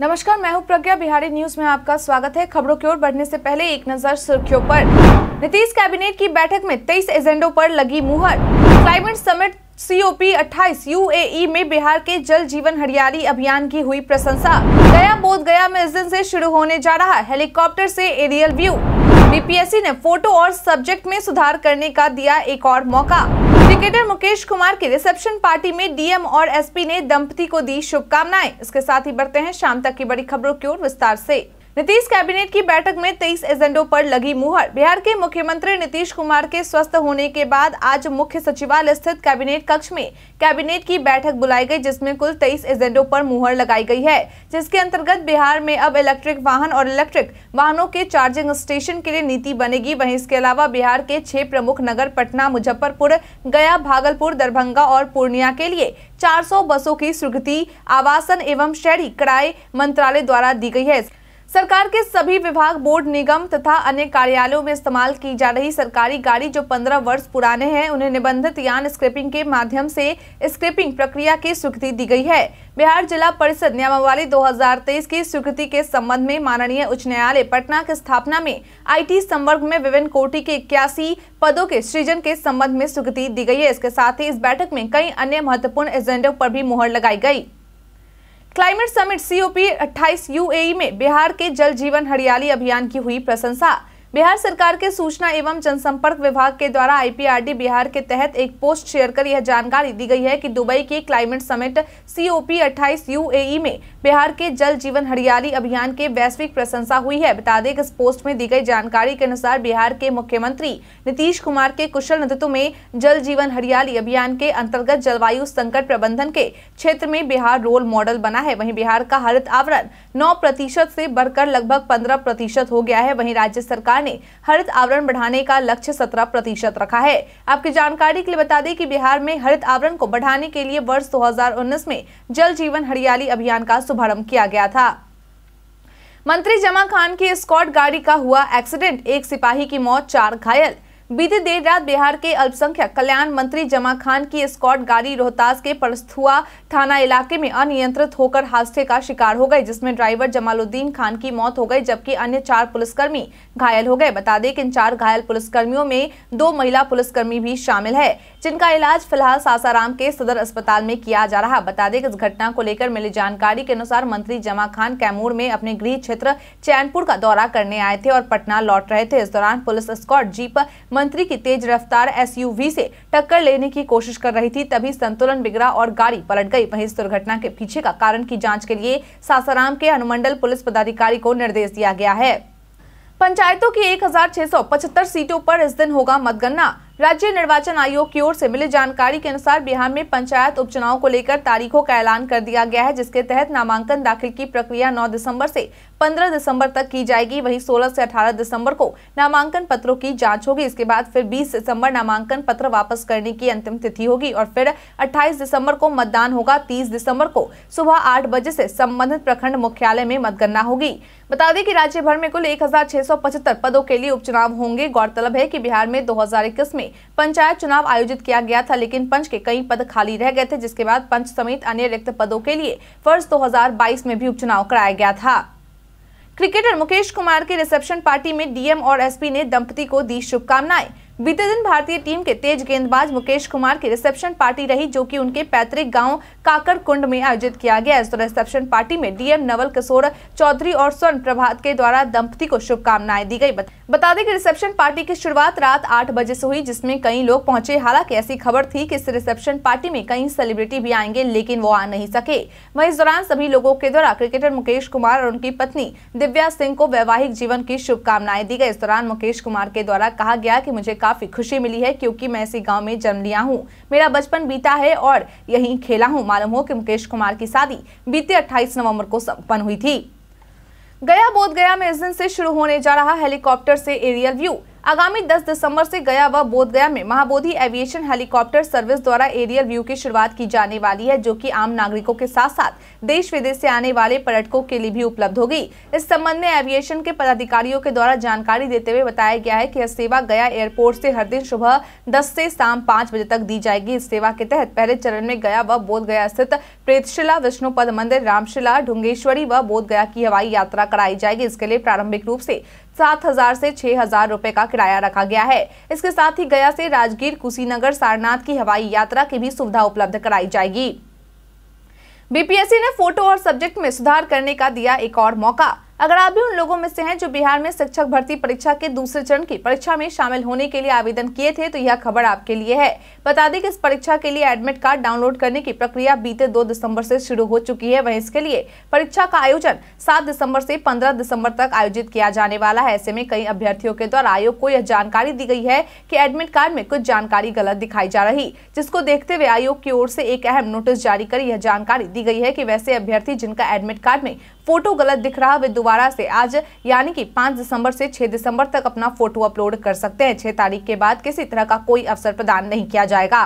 नमस्कार मैं हूं प्रज्ञा बिहारी न्यूज में आपका स्वागत है खबरों की ओर बढ़ने से पहले एक नजर सुर्खियों पर नीतीश कैबिनेट की बैठक में 23 एजेंडों पर लगी मुहर क्लाइमेट समिट अट्ठाईस यू ए e में बिहार के जल जीवन हरियाली अभियान की हुई प्रशंसा गया बोध गया में इस दिन ऐसी शुरू होने जा रहा हेलीकॉप्टर से एरियल व्यू बीपीएससी ने फोटो और सब्जेक्ट में सुधार करने का दिया एक और मौका क्रिकेटर मुकेश कुमार की रिसेप्शन पार्टी में डीएम और एसपी ने दंपति को दी शुभकामनाएं इसके साथ ही बढ़ते हैं शाम तक की बड़ी खबरों की ओर विस्तार ऐसी नीतीश कैबिनेट की बैठक में 23 एजेंडों पर लगी मुहर बिहार के मुख्यमंत्री नीतीश कुमार के स्वस्थ होने के बाद आज मुख्य सचिवालय स्थित कैबिनेट कक्ष में कैबिनेट की बैठक बुलाई गई जिसमें कुल 23 एजेंडों पर मुहर लगाई गई है जिसके अंतर्गत बिहार में अब इलेक्ट्रिक वाहन और इलेक्ट्रिक वाहनों के चार्जिंग स्टेशन के लिए नीति बनेगी वही इसके अलावा बिहार के छह प्रमुख नगर पटना मुजफ्फरपुर गया भागलपुर दरभंगा और पूर्णिया के लिए 400 बसों की स्वीकृति आवासन एवं शहरी कड़ाई मंत्रालय द्वारा दी गई है सरकार के सभी विभाग बोर्ड निगम तथा अन्य कार्यालयों में इस्तेमाल की जा रही सरकारी गाड़ी जो 15 वर्ष पुराने हैं उन्हें निबंधित यान स्क्रैपिंग के माध्यम से स्क्रैपिंग प्रक्रिया की स्वीकृति दी गई है बिहार जिला परिषद नियमावली 2023 की स्वीकृति के संबंध में माननीय उच्च न्यायालय पटना की स्थापना में आईटी संवर्ग में विभिन्न कोटि के इक्यासी पदों के सृजन के संबंध में स्वीकृति दी गई है इसके साथ ही इस बैठक में कई अन्य महत्वपूर्ण एजेंडों पर भी मुहर लगाई गयी क्लाइमेट समिट सीओपी 28 यूएई में बिहार के जल जीवन हरियाली अभियान की हुई प्रशंसा बिहार सरकार के सूचना एवं जनसंपर्क विभाग के द्वारा आईपीआरडी बिहार के तहत एक पोस्ट शेयर कर यह जानकारी दी गई है कि दुबई के क्लाइमेट समिट सीओपी 28 यूएई में बिहार के जल जीवन हरियाली अभियान के वैश्विक प्रशंसा हुई है बता दें कि इस पोस्ट में दी गई जानकारी के अनुसार बिहार के मुख्यमंत्री नीतीश कुमार के कुशल नेतृत्व में जल जीवन हरियाली अभियान के अंतर्गत जलवायु संकट प्रबंधन के क्षेत्र में बिहार रोल मॉडल बना है वही बिहार का हरित आवरण नौ प्रतिशत से बढ़कर लगभग पंद्रह प्रतिशत हो गया है वही राज्य सरकार ने हरित आवरण बढ़ाने का लक्ष्य सत्रह प्रतिशत रखा है आपकी जानकारी के लिए बता दें कि बिहार में हरित आवरण को बढ़ाने के लिए वर्ष 2019 में जल जीवन हरियाली अभियान का शुभारंभ किया गया था मंत्री जमा खान की स्कॉट गाड़ी का हुआ एक्सीडेंट एक सिपाही की मौत चार घायल बीती देर रात बिहार के अल्पसंख्यक कल्याण मंत्री जमा खान की स्कॉट गाड़ी रोहतास के परस्थुआ थाना इलाके में अनियंत्रित होकर हादसे का शिकार हो गए जिसमें ड्राइवर जमालुद्दीन खान की मौत हो गई जबकि अन्य चार पुलिसकर्मी घायल हो गए बता दें कि इन चार घायल पुलिसकर्मियों में दो महिला पुलिसकर्मी भी शामिल है जिनका इलाज फिलहाल सासाराम के सदर अस्पताल में किया जा रहा बता दें कि इस घटना को लेकर मिली जानकारी के अनुसार मंत्री जमा खान कैमूर में अपने गृह क्षेत्र चैनपुर का दौरा करने आए थे और पटना लौट रहे थे इस दौरान पुलिस स्कॉट जीप मंत्री की तेज रफ्तार एस से टक्कर लेने की कोशिश कर रही थी तभी संतुलन बिगड़ा और गाड़ी पलट गई वही इस दुर्घटना के पीछे का कारण की जाँच के लिए सासाराम के अनुमंडल पुलिस पदाधिकारी को निर्देश दिया गया है पंचायतों की 1675 सीटों पर इस दिन होगा मतगणना राज्य निर्वाचन आयोग की ओर से मिली जानकारी के अनुसार बिहार में पंचायत उपचुनाव को लेकर तारीखों का ऐलान कर दिया गया है जिसके तहत नामांकन दाखिल की प्रक्रिया 9 दिसंबर से 15 दिसंबर तक की जाएगी वहीं 16 से 18 दिसंबर को नामांकन पत्रों की जांच होगी इसके बाद फिर 20 दिसंबर नामांकन पत्र वापस करने की अंतिम तिथि होगी और फिर अट्ठाईस दिसंबर को मतदान होगा तीस दिसंबर को सुबह आठ बजे से संबंधित प्रखंड मुख्यालय में मतगणना होगी बता दें कि राज्य भर में कुल एक पदों के लिए उपचुनाव होंगे गौरतलब है की बिहार में दो में में पंचायत चुनाव आयोजित किया गया था लेकिन पंच के कई पद खाली रह गए थे जिसके बाद पंच समेत अन्य रिक्त पदों के लिए वर्ष दो में भी उपचुनाव कराया गया था क्रिकेटर मुकेश कुमार के रिसेप्शन पार्टी में डीएम और एसपी ने दंपति को दी शुभकामनाएं बीते दिन भारतीय टीम के तेज गेंदबाज मुकेश कुमार की रिसेप्शन पार्टी रही जो कि उनके पैतृक गांव काकर कुंड में आयोजित किया गया इस रिसेप्शन पार्टी में डीएम नवल किशोर चौधरी और स्वर्ण प्रभात के द्वारा दंपति को शुभकामनाएं दी गई बता दें कि रिसेप्शन पार्टी की शुरुआत रात आठ बजे से हुई जिसमें कई लोग पहुंचे हालांकि ऐसी खबर थी की इस रिसेप्शन पार्टी में कई सेलिब्रिटी भी आएंगे लेकिन वो आ नहीं सके वही इस दौरान सभी लोगों के द्वारा क्रिकेटर मुकेश कुमार और उनकी पत्नी दिव्या सिंह को वैवाहिक जीवन की शुभकामनाएं दी गई इस दौरान मुकेश कुमार के द्वारा कहा गया की मुझे काफ़ी खुशी मिली है क्योंकि मैं इसी गांव में जन्म लिया हूं मेरा बचपन बीता है और यहीं खेला हूं मालूम हो कि मुकेश कुमार की शादी बीते 28 नवंबर को संपन्न हुई थी गया बोध गया में इस दिन से शुरू होने जा रहा हेलीकॉप्टर से एरियल व्यू आगामी 10 दिसंबर से गया व बोधगया में महाबोधि एविएशन हेलीकॉप्टर सर्विस द्वारा एरियल व्यू की शुरुआत की जाने वाली है जो कि आम नागरिकों के साथ साथ देश विदेश से आने वाले पर्यटकों के लिए भी उपलब्ध होगी इस संबंध में एविएशन के पदाधिकारियों के द्वारा जानकारी देते हुए बताया गया है की यह सेवा गया एयरपोर्ट से हर दिन सुबह दस से शाम पाँच बजे तक दी जाएगी इस सेवा के तहत पहले चरण में गया व गया स्थित प्रेतशिला पद मंदिर रामशिला ढुंगेश्वरी व बोध की हवाई यात्रा कराई जाएगी इसके लिए प्रारंभिक रूप से सात हजार से छह हजार रूपए का किराया रखा गया है इसके साथ ही गया से राजगीर कुशीनगर सारनाथ की हवाई यात्रा की भी सुविधा उपलब्ध कराई जाएगी बीपीएससी ने फोटो और सब्जेक्ट में सुधार करने का दिया एक और मौका अगर आप भी उन लोगों में से हैं जो बिहार में शिक्षक भर्ती परीक्षा के दूसरे चरण की परीक्षा में शामिल होने के लिए आवेदन किए थे तो यह खबर आपके लिए है बता दें कि इस परीक्षा के लिए एडमिट कार्ड डाउनलोड करने की प्रक्रिया बीते 2 दिसंबर से शुरू हो चुकी है वहीं इसके लिए परीक्षा का आयोजन 7 दिसंबर से 15 दिसंबर तक आयोजित किया जाने वाला है ऐसे में कई अभ्यर्थियों के द्वारा आयोग को यह जानकारी दी गई है की एडमिट कार्ड में कुछ जानकारी गलत दिखाई जा रही जिसको देखते हुए आयोग की ओर से एक अहम नोटिस जारी कर यह जानकारी दी गई है की वैसे अभ्यर्थी जिनका एडमिट कार्ड में फोटो गलत दिख रहा वे दोबारा से आज यानी कि 5 दिसंबर से छह दिसंबर तक अपना फोटो अपलोड कर सकते हैं छह तारीख के बाद किसी तरह का कोई अवसर प्रदान नहीं किया जाएगा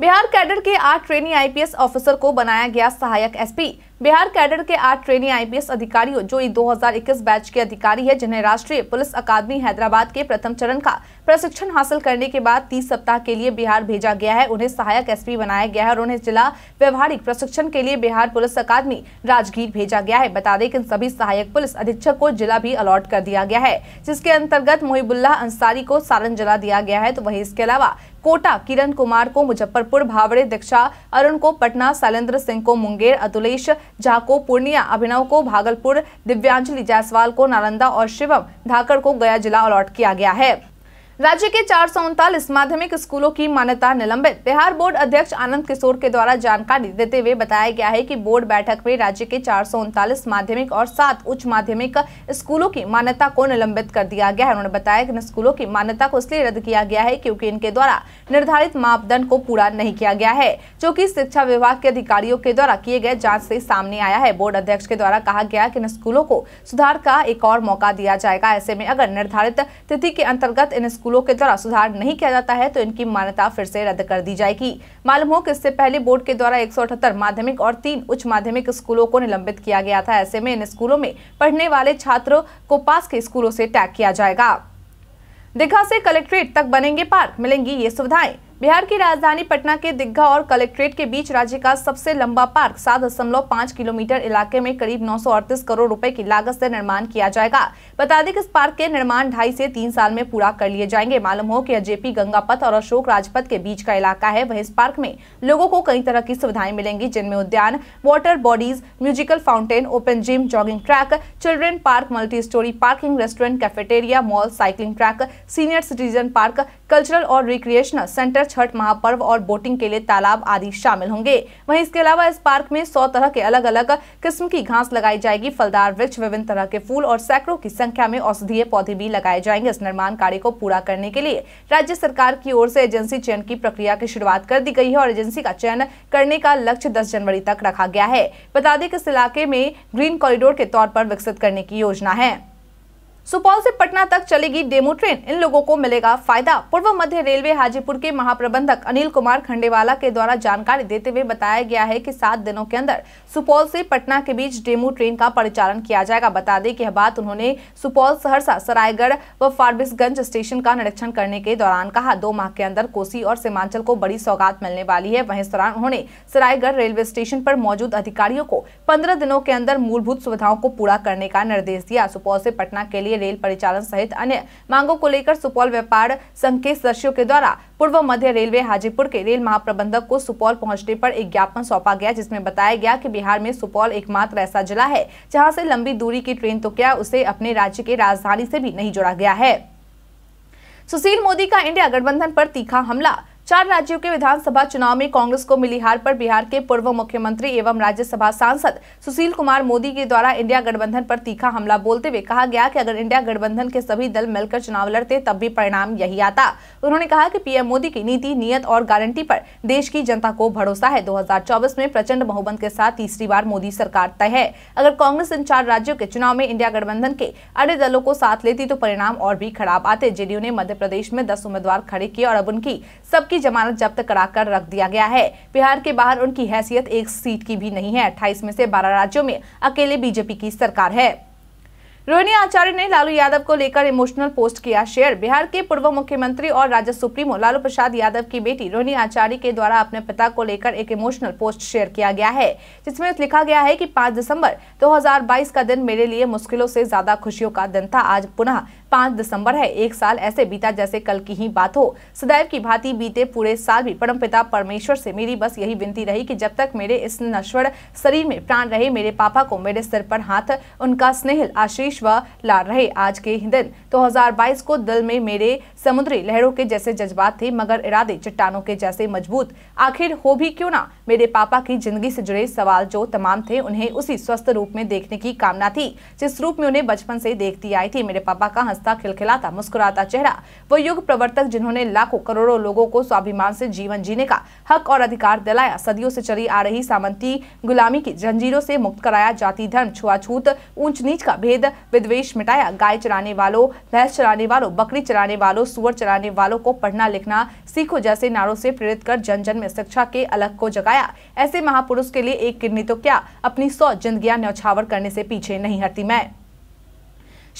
बिहार कैडर के आठ ट्रेनी आईपीएस ऑफिसर को बनाया गया सहायक एसपी बिहार कैडर के आठ ट्रेनी आईपीएस अधिकारियों जो 2021 बैच के अधिकारी है जिन्हें राष्ट्रीय पुलिस अकादमी हैदराबाद के प्रथम चरण का प्रशिक्षण हासिल करने के बाद 30 सप्ताह के लिए बिहार भेजा गया है उन्हें सहायक एसपी बनाया गया है और उन्हें जिला व्यवहारिक प्रशिक्षण के लिए बिहार पुलिस अकादमी राजगीर भेजा गया है बता दें कि इन सभी सहायक पुलिस अधीक्षक को जिला भी अलॉट कर दिया गया है जिसके अंतर्गत मोहिबुल्ला अंसारी को सारण जिला दिया गया है तो वही इसके अलावा कोटा किरण कुमार को मुजफ्फरपुर भावड़े दीक्षा अरुण को पटना शैलेंद्र सिंह को मुंगेर अतुलेश झा को पूर्णिया अभिनव को भागलपुर दिव्यांजलि जायसवाल को नालंदा और शिवम धाकर को गया जिला अलॉट किया गया है राज्य के चार माध्यमिक स्कूलों की मान्यता निलंबित बिहार बोर्ड अध्यक्ष आनंद किशोर के द्वारा जानकारी देते हुए बताया गया है कि बोर्ड बैठक में राज्य के चार माध्यमिक और सात उच्च माध्यमिक स्कूलों की मान्यता को निलंबित कर दिया गया है उन्होंने बताया कि इन स्कूलों की मान्यता को इसलिए रद्द किया गया है क्योंकि इनके द्वारा निर्धारित मापदंड को पूरा नहीं किया गया है जो की शिक्षा विभाग के अधिकारियों के द्वारा किए गए जाँच ऐसी सामने आया है बोर्ड अध्यक्ष के द्वारा कहा गया की इन स्कूलों को सुधार का एक और मौका दिया जाएगा ऐसे में अगर निर्धारित तिथि के अंतर्गत इन स्कूल स्कूलों के द्वारा सुधार नहीं किया जाता है तो इनकी मान्यता फिर से रद्द कर दी जाएगी मालूम हो कि इससे पहले बोर्ड के द्वारा एक माध्यमिक और तीन उच्च माध्यमिक स्कूलों को निलंबित किया गया था ऐसे में इन स्कूलों में पढ़ने वाले छात्रों को पास के स्कूलों से टैग किया जाएगा दिघा से कलेक्ट्रेट तक बनेंगे पार्क मिलेंगी ये सुविधाएं बिहार की राजधानी पटना के दिग्घा और कलेक्ट्रेट के बीच राज्य का सबसे लंबा पार्क सात दशमलव पाँच किलोमीटर इलाके में करीब नौ करोड़ रुपए की लागत से निर्माण किया जाएगा बता दें कि इस पार्क के निर्माण ढाई से तीन साल में पूरा कर लिए जाएंगे मालूम हो कि गंगा पथ और अशोक राजपथ के बीच का इलाका है वही इस पार्क में लोगों को कई तरह की सुविधाएं मिलेंगी जिनमें उद्यान water bodies musical fountain open gym jogging track children park multi storey parking restaurant cafeteria mall cycling track senior citizen park cultural और रिक्रिएशनल सेंटर छठ महापर्व और बोटिंग के लिए तालाब आदि शामिल होंगे वहीं इसके अलावा इस पार्क में सौ तरह के अलग अलग किस्म की घास लगाई जाएगी फलदार वृक्ष विभिन्न तरह के फूल और सैकड़ों की संख्या में औषधीय पौधे भी लगाए जाएंगे इस निर्माण कार्य को पूरा करने के लिए राज्य सरकार की ओर से एजेंसी चयन की प्रक्रिया की शुरुआत कर दी गई है और एजेंसी का चयन करने का लक्ष्य दस जनवरी तक रखा गया है बता दें कि इस इलाके में ग्रीन कॉरिडोर के तौर पर विकसित करने की योजना है सुपौल से पटना तक चलेगी डेमो ट्रेन इन लोगों को मिलेगा फायदा पूर्व मध्य रेलवे हाजीपुर के महाप्रबंधक अनिल कुमार खंडेवाला के द्वारा जानकारी देते हुए बताया गया है कि सात दिनों के अंदर सुपौल से पटना के बीच डेमो ट्रेन का परिचालन किया जाएगा बता दें कि यह बात उन्होंने सुपौल सहरसा सरायगढ़ व फारबिसगंज स्टेशन का निरीक्षण करने के दौरान कहा दो माह के अंदर कोसी और सीमांचल को बड़ी सौगात मिलने वाली है वही इस दौरान उन्होंने सरायगढ़ रेलवे स्टेशन पर मौजूद अधिकारियों को पंद्रह दिनों के अंदर मूलभूत सुविधाओं को पूरा करने का निर्देश दिया सुपौल से पटना के लिए लिए रेल परिचालन सहित अन्य मांगों को लेकर सुपौल व्यापार संघ के सदस्यों के द्वारा पूर्व मध्य रेलवे हाजीपुर के रेल महाप्रबंधक को सुपौल पहुंचने पर एक ज्ञापन सौंपा गया जिसमें बताया गया कि बिहार में सुपौल एकमात्र ऐसा जिला है जहां से लंबी दूरी की ट्रेन तो क्या उसे अपने राज्य के राजधानी से भी नहीं जोड़ा गया है सुशील मोदी का इंडिया गठबंधन पर तीखा हमला चार राज्यों के विधानसभा चुनाव में कांग्रेस को मिली हार पर बिहार के पूर्व मुख्यमंत्री एवं राज्यसभा सांसद सुशील कुमार मोदी के द्वारा इंडिया गठबंधन पर तीखा हमला बोलते हुए कहा गया कि अगर इंडिया गठबंधन के सभी दल मिलकर चुनाव लड़ते तब भी परिणाम यही आता उन्होंने कहा कि पीएम मोदी की नीति नियत और गारंटी पर देश की जनता को भरोसा है दो में प्रचंड बहुमत के साथ तीसरी बार मोदी सरकार तय है अगर कांग्रेस इन चार राज्यों के चुनाव में इंडिया गठबंधन के अड़े दलों को साथ लेती तो परिणाम और भी खराब आते जेडीयू ने मध्य प्रदेश में दस उम्मीदवार खड़े किए और अब उनकी सब की जमानत जब्त कराकर रख दिया गया है बिहार के बाहर उनकी हैसियत एक सीट की भी नहीं है अट्ठाईस में से बारह राज्यों में अकेले बीजेपी की सरकार है रोहिणी आचार्य ने लालू यादव को लेकर इमोशनल पोस्ट किया शेयर बिहार के पूर्व मुख्यमंत्री और राज्य सुप्रीमो लालू प्रसाद यादव की बेटी रोहिणी आचार्य के द्वारा अपने पिता को लेकर एक इमोशनल पोस्ट शेयर किया गया है जिसमें लिखा गया है कि 5 दिसंबर 2022 का दिन मेरे लिए मुश्किलों से ज्यादा खुशियों का दिन था आज पुनः पाँच दिसंबर है एक साल ऐसे बीता जैसे कल की ही बात हो सदैव की भांति बीते पूरे साल भी परम पिता परमेश्वर से मेरी बस यही विनती रही कि जब तक मेरे इस नश्वर शरीर में प्राण रहे मेरे पापा को मेरे सिर पर हाथ उनका स्नेह आशीष व लाड़ रहे आज के ही दिन दो तो को दिल में मेरे समुद्री लहरों के जैसे जज्बात थे मगर इरादे चट्टानों के जैसे मजबूत आखिर हो भी क्यों ना मेरे पापा की जिंदगी से जुड़े सवाल जो तमाम थे उन्हें उसी स्वस्थ रूप में देखने की कामना थी जिस रूप में उन्हें बचपन से देखती आई थी मेरे पापा का हंसता खिलखिलाता मुस्कुराता चेहरा वो युग प्रवर्तक जिन्होंने लाखों करोड़ों लोगों को स्वाभिमान से जीवन जीने का हक और अधिकार दिलाया सदियों से चली आ रही सामंती गुलामी की जंजीरों से मुक्त कराया जाति धर्म छुआछूत ऊंच नीच का भेद विद्वेश मिटाया गाय चराने वालों भैंस चराने वालों बकरी चराने वालों सुअर चराने वालों को पढ़ना लिखना सीखो जैसे नारों से प्रेरित कर जन जन में शिक्षा के अलग को जगाया पाया ऐसे महापुरुष के लिए एक किडनी तो क्या अपनी सौ जिंदगियां न्यौछावर करने से पीछे नहीं हटती मैं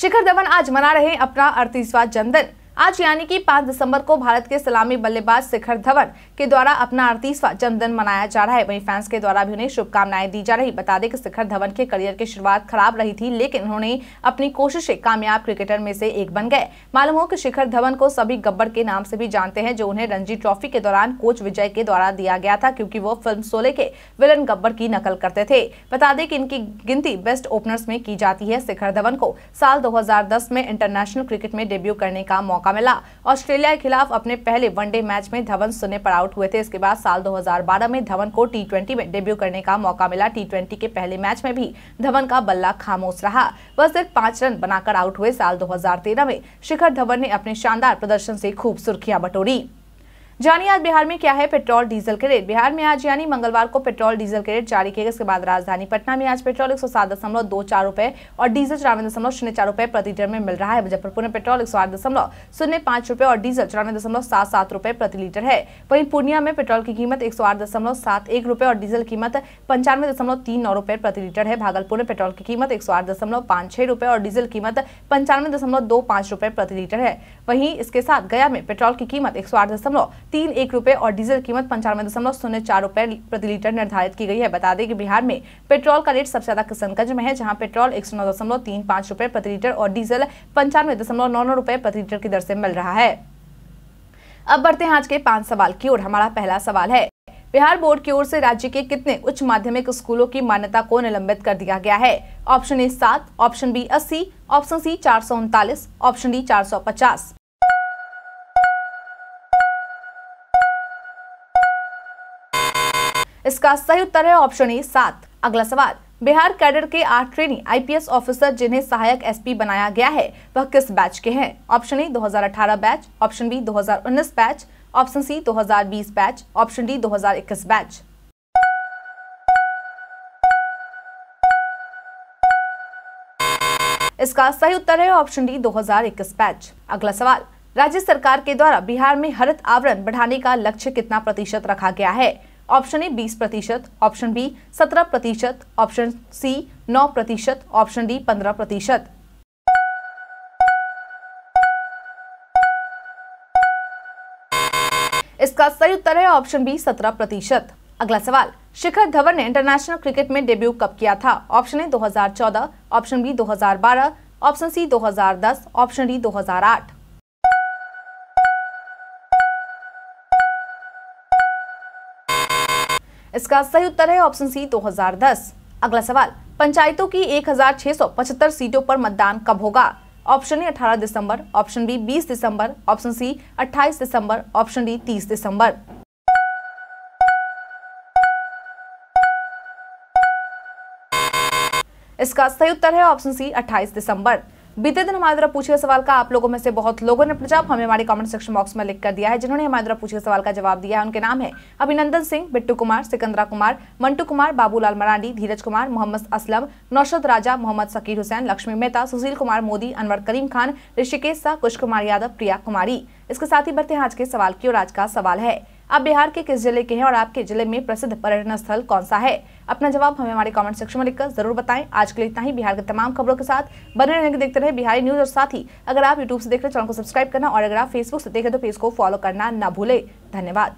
शिखर धवन आज मना रहे अपना अड़तीसवा जन्मदिन आज यानी कि 5 दिसंबर को भारत के सलामी बल्लेबाज शिखर धवन के द्वारा अपना अड़तीसवा जन्मदिन मनाया जा रहा है वहीं फैंस के द्वारा भी उन्हें शुभकामनाएं दी जा रही बता दें कि शिखर धवन के करियर की शुरुआत खराब रही थी लेकिन उन्होंने अपनी कोशिशें कामयाब क्रिकेटर में से एक बन गए मालूम हो कि शिखर धवन को सभी गब्बर के नाम से भी जानते हैं जो उन्हें रणजी ट्रॉफी के दौरान कोच विजय के द्वारा दिया गया था क्योंकि वो फिल्म सोले के विलन गब्बर की नकल करते थे बता दें कि इनकी गिनती बेस्ट ओपनर्स में की जाती है शिखर धवन को साल दो में इंटरनेशनल क्रिकेट में डेब्यू करने का मौका मौका मिला ऑस्ट्रेलिया के खिलाफ अपने पहले वनडे मैच में धवन सुने पर आउट हुए थे इसके बाद साल 2012 में धवन को टी में डेब्यू करने का मौका मिला टी के पहले मैच में भी धवन का बल्ला खामोश रहा वह सिर्फ पांच रन बनाकर आउट हुए साल दो में शिखर धवन ने अपने शानदार प्रदर्शन ऐसी खूब सुर्खियाँ बटोरी जानिए आज बिहार में क्या है पेट्रोल डीजल के रेट बिहार में आज यानी मंगलवार को पेट्रोल डीजल के रेट जारी किए गए इसके बाद राजधानी पटना में आज पेट्रोल एक सौ सात दशमलव दो चार रुपए और डीजल चौरानवे दशमलव शून्य चार रुपए प्रति लीटर में मिल रहा है मुजफ्फरपुर में पेट्रोल एक सौ आठ दशमलव शून्य पांच रुपए और डीजल चौरानवे दशमलव सात सात रुपए प्रति लीटर है वहीं पूर्णिया में पेट्रोल की कीमत एक सौ आठ दशमलव सात एक रुपए और डीजल कीमत पंचानवे दशमलव तीन नौ रुपए प्रति लीटर है भागलपुर में पेट्रोल की कीमत एक सौ आठ दशमलव पांच छह रुपए और डीजल कीमत पंचानवे दशमलव दो पांच रुपए प्रति लीटर है वहीं इसके साथ गया में पेट्रोल की कीमत एक सौ आठ दशमलव तीन एक रुपए और डीजल कीमत पंचानवे दशमलव शून्य चार रुपए प्रति लीटर निर्धारित की गई है बता दें कि बिहार में पेट्रोल का रेट सबसे ज्यादा किशनगंज में है जहां पेट्रोल एक सौ नौ दशमलव तीन पाँच रुपए प्रति लीटर और डीजल पंचानवे दशमलव नौ नौ रुपए प्रति लीटर की दर से मिल रहा है अब बढ़ते हैं आज के पांच सवाल की ओर हमारा पहला सवाल है बिहार बोर्ड की ओर से राज्य के कितने उच्च माध्यमिक स्कूलों की मान्यता को निलंबित कर दिया गया है ऑप्शन ए सात ऑप्शन बी अस्सी ऑप्शन सी चार ऑप्शन डी चार इसका सही उत्तर है ऑप्शन ए सात अगला सवाल बिहार कैडर के आठ ट्रेनी आईपीएस ऑफिसर जिन्हें सहायक एसपी बनाया गया है वह किस बैच के हैं option A 2018 batch option B 2019 batch option C 2020 batch option D 2021 batch इसका सही उत्तर है ऑप्शन डी 2021 बैच अगला सवाल राज्य सरकार के द्वारा बिहार में हरित आवरण बढ़ाने का लक्ष्य कितना प्रतिशत रखा गया है ऑप्शन ए बीस प्रतिशत ऑप्शन बी सत्रह प्रतिशत ऑप्शन सी नौ प्रतिशत ऑप्शन डी पंद्रह प्रतिशत इसका सही उत्तर है ऑप्शन बी सत्रह प्रतिशत अगला सवाल शिखर धवन ने इंटरनेशनल क्रिकेट में डेब्यू कब किया था option A 2014, option B 2012, option C 2010, option D 2008 इसका सही उत्तर है ऑप्शन सी 2010 अगला सवाल पंचायतों की 1675 सीटों पर मतदान कब होगा ऑप्शन ए 18 दिसंबर ऑप्शन बी 20 दिसंबर ऑप्शन सी 28 दिसंबर ऑप्शन डी 30 दिसंबर इसका सही उत्तर है ऑप्शन सी 28 दिसंबर बीते दिन हमारे द्वारा पूछे सवाल का आप लोगों में से बहुत लोगों ने प्रचाप हमें हमारे कमेंट सेक्शन बॉक्स में लिख कर दिया है जिन्होंने हमारे द्वारा पूछे सवाल का जवाब दिया है उनके नाम है अभिनंदन सिंह बिट्टू कुमार सिकंदरा कुमार मंटू कुमार बाबूलाल मरांडी धीरज कुमार मोहम्मद असलम नौशद राजा मोहम्मद सकीर हुसैन लक्ष्मी मेहता सुशील कुमार मोदी अनवर करीम खान ऋषिकेश शाह कुश कुमार यादव प्रिया कुमारी इसके साथ ही बढ़ते हैं आज के सवाल की और आज का सवाल है आप बिहार के किस जिले के हैं और आपके जिले में प्रसिद्ध पर्यटन स्थल कौन सा है अपना जवाब हमें हमारे कमेंट सेक्शन में लिखकर जरूर बताएं आज के लिए इतना ही बिहार के तमाम खबरों के साथ बने रहने के देखते रहे बिहारी न्यूज और साथ ही अगर आप यूट्यूब से देख रहे चैनल को सब्सक्राइब करना और अगर आप फेसबुक से देखें तो फेस को फॉलो करना ना भूले धन्यवाद